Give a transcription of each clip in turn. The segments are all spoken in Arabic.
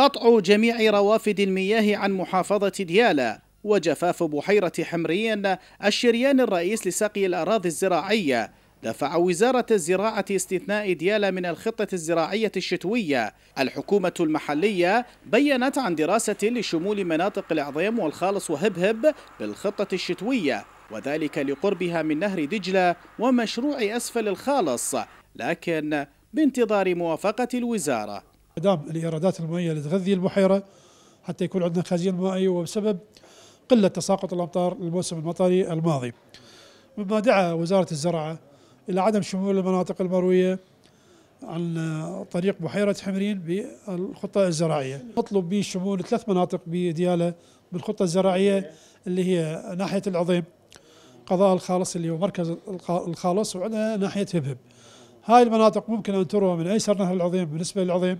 قطع جميع روافد المياه عن محافظة ديالا وجفاف بحيرة حمرين الشريان الرئيس لسقي الأراضي الزراعية دفع وزارة الزراعة استثناء ديالا من الخطة الزراعية الشتوية الحكومة المحلية بيّنت عن دراسة لشمول مناطق العظيم والخالص وهبهب بالخطة الشتوية وذلك لقربها من نهر دجلة ومشروع أسفل الخالص لكن بانتظار موافقة الوزارة انعدام الايرادات المائيه اللي تغذي البحيره حتى يكون عندنا خزين مائي وبسبب قله تساقط الامطار الموسم المطري الماضي. مما دعا وزاره الزراعه الى عدم شمول المناطق المرويه عن طريق بحيره حمرين بالخطه الزراعيه. نطلب به شمول ثلاث مناطق بدياله بالخطه الزراعيه اللي هي ناحيه العظيم قضاء الخالص اللي هو مركز الخالص وعندنا ناحيه هبهب. هاي المناطق ممكن ان تروى من ايسر نهر العظيم بالنسبه للعظيم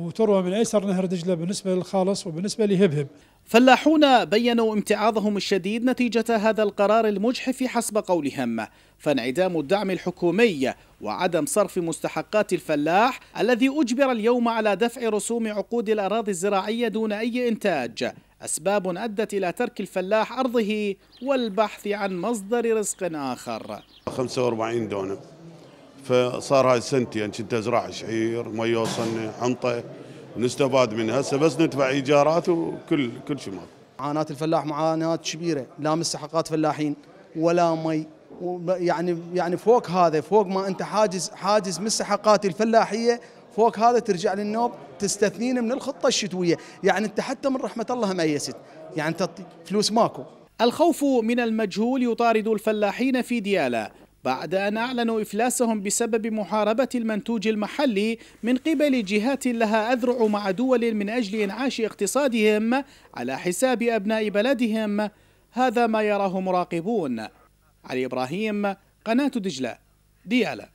وتروى من أيسر نهر دجلة بالنسبة للخالص وبالنسبة لهبهب فلاحون بينوا امتعاضهم الشديد نتيجة هذا القرار المجحف حسب قولهم فانعدام الدعم الحكومي وعدم صرف مستحقات الفلاح الذي أجبر اليوم على دفع رسوم عقود الأراضي الزراعية دون أي إنتاج أسباب أدت إلى ترك الفلاح أرضه والبحث عن مصدر رزق آخر 45 دونم فصار هاي سنتي كنت يعني ازرع شعير ما يوصلنا حنطه نستفاد منها هسه بس ندفع ايجارات وكل كل شيء ماكو معاناه الفلاح معاناه كبيره لا مستحقات فلاحين ولا مي يعني يعني فوق هذا فوق ما انت حاجز حاجز مستحقات الفلاحيه فوق هذا ترجع للنوب تستثنين من الخطه الشتويه يعني انت حتى من رحمه الله ما يست يعني انت فلوس ماكو الخوف من المجهول يطارد الفلاحين في دياله بعد أن أعلنوا إفلاسهم بسبب محاربة المنتوج المحلي من قبل جهات لها أذرع مع دول من أجل إنعاش اقتصادهم على حساب أبناء بلدهم هذا ما يراه مراقبون علي إبراهيم قناة دجلة ديالا